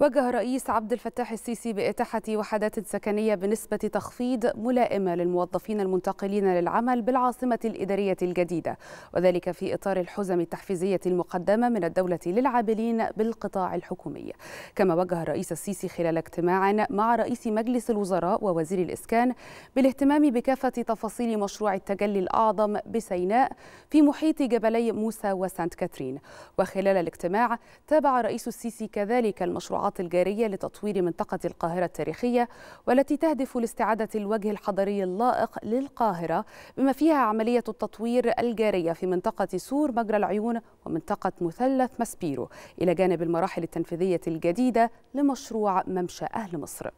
وجه الرئيس عبد الفتاح السيسي بإتاحة وحدات سكنية بنسبة تخفيض ملائمة للموظفين المنتقلين للعمل بالعاصمة الإدارية الجديدة وذلك في إطار الحزم التحفيزية المقدمة من الدولة للعاملين بالقطاع الحكومي كما وجه الرئيس السيسي خلال اجتماع مع رئيس مجلس الوزراء ووزير الإسكان بالاهتمام بكافة تفاصيل مشروع التجلي الأعظم بسيناء في محيط جبلي موسى وسانت كاترين وخلال الاجتماع تابع رئيس السيسي كذلك المشروعات الإجراءات الجارية لتطوير منطقة القاهرة التاريخية والتي تهدف لاستعادة الوجه الحضري اللائق للقاهرة بما فيها عملية التطوير الجارية في منطقة سور مجرى العيون ومنطقة مثلث ماسبيرو إلى جانب المراحل التنفيذية الجديدة لمشروع ممشى أهل مصر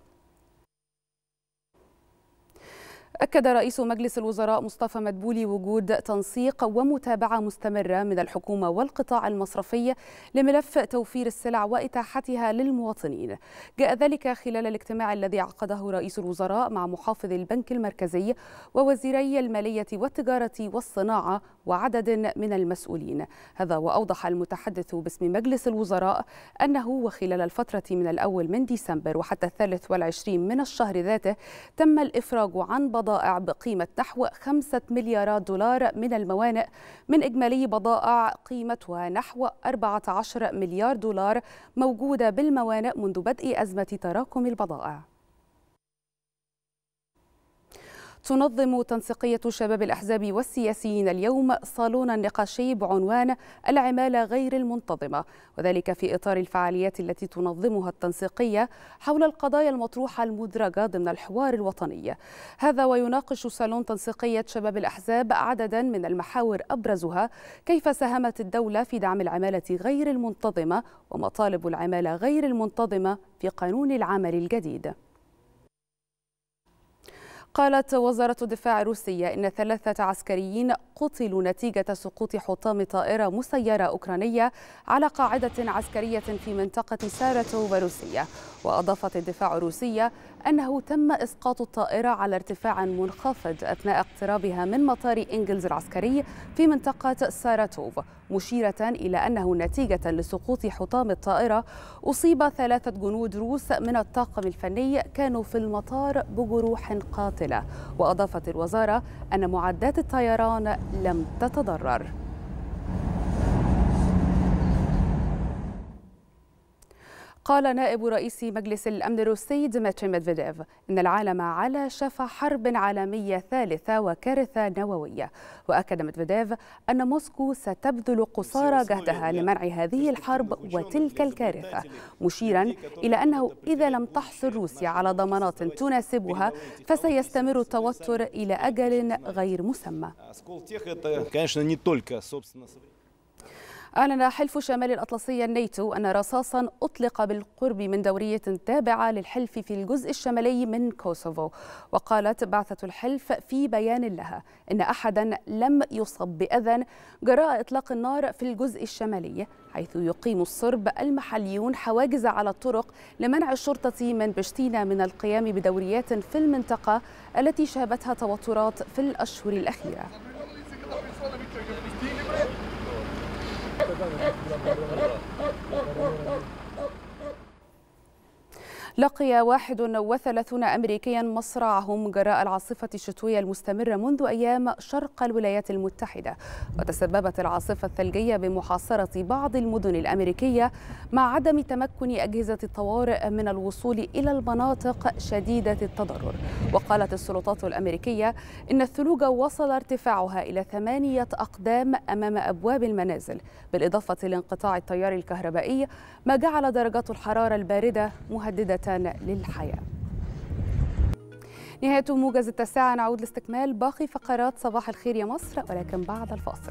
أكد رئيس مجلس الوزراء مصطفى مدبولي وجود تنسيق ومتابعة مستمرة من الحكومة والقطاع المصرفي لملف توفير السلع وإتاحتها للمواطنين جاء ذلك خلال الاجتماع الذي عقده رئيس الوزراء مع محافظ البنك المركزي ووزيري المالية والتجارة والصناعة وعدد من المسؤولين هذا وأوضح المتحدث باسم مجلس الوزراء أنه وخلال الفترة من الأول من ديسمبر وحتى الثالث والعشرين من الشهر ذاته تم الإفراج عن بضائع بضائع بقيمة نحو 5 مليارات دولار من الموانئ من إجمالي بضائع قيمتها نحو 14 مليار دولار موجودة بالموانئ منذ بدء أزمة تراكم البضائع تنظم تنسيقية شباب الأحزاب والسياسيين اليوم صالونا نقاشي بعنوان العمالة غير المنتظمة وذلك في إطار الفعاليات التي تنظمها التنسيقية حول القضايا المطروحة المدرجة ضمن الحوار الوطني هذا ويناقش صالون تنسيقية شباب الأحزاب عددا من المحاور أبرزها كيف ساهمت الدولة في دعم العمالة غير المنتظمة ومطالب العمالة غير المنتظمة في قانون العمل الجديد قالت وزارة الدفاع الروسية إن ثلاثة عسكريين قتلوا نتيجة سقوط حطام طائرة مسيرة أوكرانية على قاعدة عسكرية في منطقة سارتو الروسية وأضافت الدفاع الروسية أنه تم إسقاط الطائرة على ارتفاع منخفض أثناء اقترابها من مطار إنجلز العسكري في منطقة ساراتوف مشيرة إلى أنه نتيجة لسقوط حطام الطائرة أصيب ثلاثة جنود روس من الطاقم الفني كانوا في المطار بجروح قاتلة وأضافت الوزارة أن معدات الطيران لم تتضرر قال نائب رئيس مجلس الأمن الروسي ديمتري ميدفيديف إن العالم على شفا حرب عالمية ثالثة وكارثة نووية وأكد ميدفيديف أن موسكو ستبذل قصارى جهدها لمنع هذه الحرب وتلك الكارثة مشيرا إلى أنه إذا لم تحصل روسيا على ضمانات تناسبها فسيستمر التوتر إلى أجل غير مسمى أعلن حلف شمال الأطلسي الناتو أن رصاصا أطلق بالقرب من دورية تابعة للحلف في الجزء الشمالي من كوسوفو وقالت بعثة الحلف في بيان لها إن أحدا لم يصب بأذى جراء إطلاق النار في الجزء الشمالي حيث يقيم الصرب المحليون حواجز على الطرق لمنع الشرطة من بشتينا من القيام بدوريات في المنطقة التي شابتها توترات في الأشهر الأخيرة よ っ لقي 31 أمريكيا مصرعهم جراء العاصفة الشتوية المستمرة منذ أيام شرق الولايات المتحدة وتسببت العاصفة الثلجية بمحاصرة بعض المدن الأمريكية مع عدم تمكن أجهزة الطوارئ من الوصول إلى المناطق شديدة التضرر وقالت السلطات الأمريكية إن الثلوج وصل ارتفاعها إلى ثمانية أقدام أمام أبواب المنازل بالإضافة لانقطاع التيار الكهربائي ما جعل درجات الحرارة الباردة مهددة للحياه نهايه موجز التساعة نعود لاستكمال باقي فقرات صباح الخير يا مصر ولكن بعد الفاصل